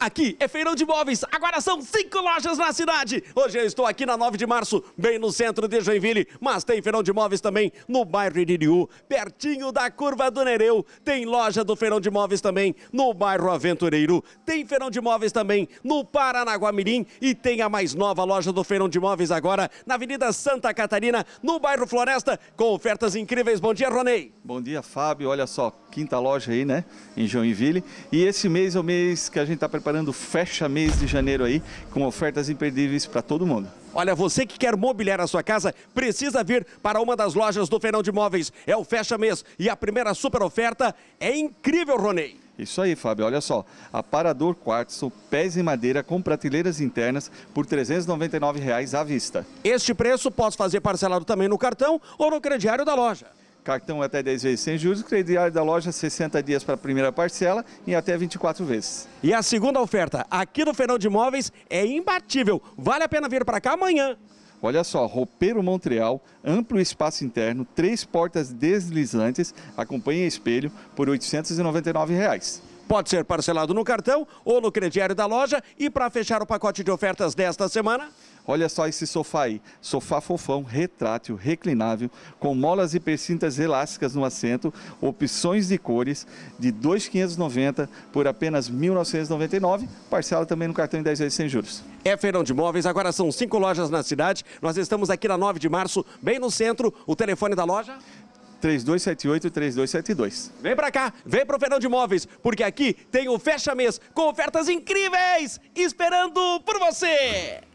Aqui é Feirão de Imóveis, agora são cinco lojas na cidade. Hoje eu estou aqui na 9 de março, bem no centro de Joinville, mas tem Feirão de Imóveis também no bairro Iririú, pertinho da curva do Nereu. Tem loja do Feirão de Imóveis também no bairro Aventureiro. Tem Feirão de Imóveis também no Paranaguá Mirim e tem a mais nova loja do Feirão de Imóveis agora na Avenida Santa Catarina, no bairro Floresta, com ofertas incríveis. Bom dia, Ronei. Bom dia, Fábio. Olha só, quinta loja aí, né, em Joinville. E esse mês é o mês que a gente está preparando preparando fecha mês de janeiro aí com ofertas imperdíveis para todo mundo. Olha, você que quer mobiliar a sua casa, precisa vir para uma das lojas do Fernão de Imóveis. É o fecha mês e a primeira super oferta é incrível, Ronei. Isso aí, Fábio. Olha só, aparador quartzo, pés em madeira com prateleiras internas por R$ 399 reais à vista. Este preço posso fazer parcelado também no cartão ou no crediário da loja. Cartão até 10 vezes sem juros, crediário da loja 60 dias para a primeira parcela e até 24 vezes. E a segunda oferta aqui do Fernão de Imóveis é imbatível. Vale a pena vir para cá amanhã. Olha só, roupeiro Montreal, amplo espaço interno, três portas deslizantes, acompanha espelho por R$ 899. Reais. Pode ser parcelado no cartão ou no crediário da loja. E para fechar o pacote de ofertas desta semana. Olha só esse sofá aí, sofá fofão, retrátil, reclinável, com molas e percintas elásticas no assento, opções de cores de 2.590 por apenas 1.999, parcela também no cartão em 10 vezes sem juros. É Feirão de Móveis, agora são cinco lojas na cidade, nós estamos aqui na 9 de março, bem no centro, o telefone da loja? 3278 3272. Vem pra cá, vem pro Fernão de Imóveis, porque aqui tem o Fecha Mês com ofertas incríveis esperando por você!